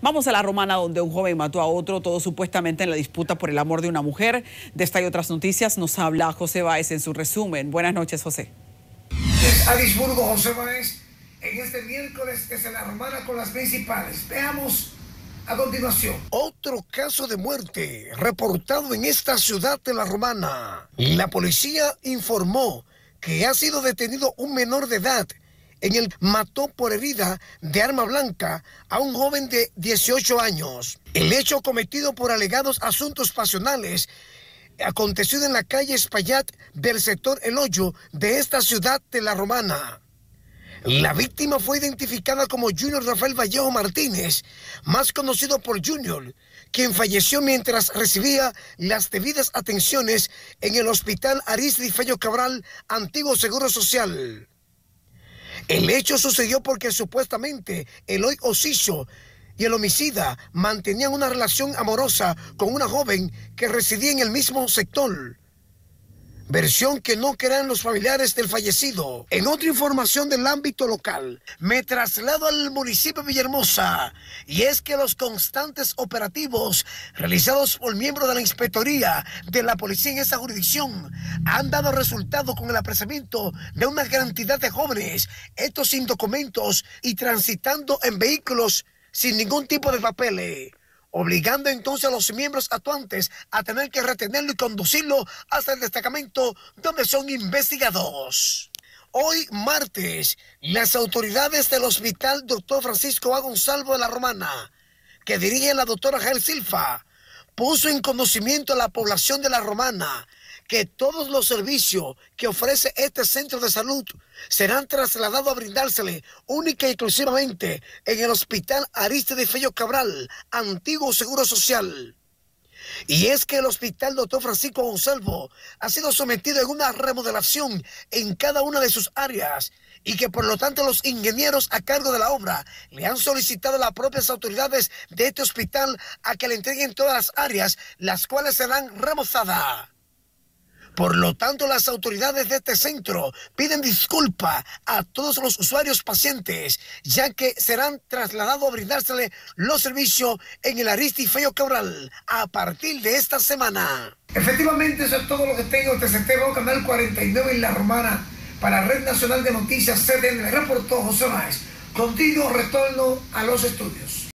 Vamos a la romana donde un joven mató a otro, todo supuestamente en la disputa por el amor de una mujer. De esta y otras noticias nos habla José Báez en su resumen. Buenas noches, José. Arisburgo, José Báez, en este miércoles en la romana con las principales. Veamos a continuación. Otro caso de muerte reportado en esta ciudad de la romana. La policía informó que ha sido detenido un menor de edad en el mató por herida de arma blanca a un joven de 18 años. El hecho cometido por alegados asuntos pasionales aconteció en la calle Espaillat del sector El Hoyo de esta ciudad de La Romana. La víctima fue identificada como Junior Rafael Vallejo Martínez, más conocido por Junior, quien falleció mientras recibía las debidas atenciones en el Hospital de Fello Cabral, antiguo Seguro Social. El hecho sucedió porque supuestamente Eloy Osiso y el homicida mantenían una relación amorosa con una joven que residía en el mismo sector versión que no crean los familiares del fallecido. En otra información del ámbito local, me traslado al municipio de Villahermosa y es que los constantes operativos realizados por miembros de la inspectoría de la policía en esa jurisdicción han dado resultado con el apresamiento de una cantidad de jóvenes, estos sin documentos y transitando en vehículos sin ningún tipo de papeles obligando entonces a los miembros actuantes a tener que retenerlo y conducirlo hasta el destacamento donde son investigados. Hoy martes, las autoridades del hospital Dr. Francisco A. Gonzalo de la Romana, que dirige la doctora Ángel Silfa, puso en conocimiento a la población de la Romana que todos los servicios que ofrece este centro de salud serán trasladados a brindársele única y exclusivamente en el Hospital de Fello Cabral, antiguo Seguro Social. Y es que el hospital Dr. Francisco Gonzalvo ha sido sometido a una remodelación en cada una de sus áreas y que por lo tanto los ingenieros a cargo de la obra le han solicitado a las propias autoridades de este hospital a que le entreguen todas las áreas, las cuales serán remozadas. Por lo tanto, las autoridades de este centro piden disculpa a todos los usuarios pacientes, ya que serán trasladados a brindársele los servicios en el Aristifeo Cabral a partir de esta semana. Efectivamente, eso es todo lo que tengo. Este tema, Canal 49 en La Romana para Red Nacional de Noticias CDN. Reportó José Maez. Contigo retorno a los estudios.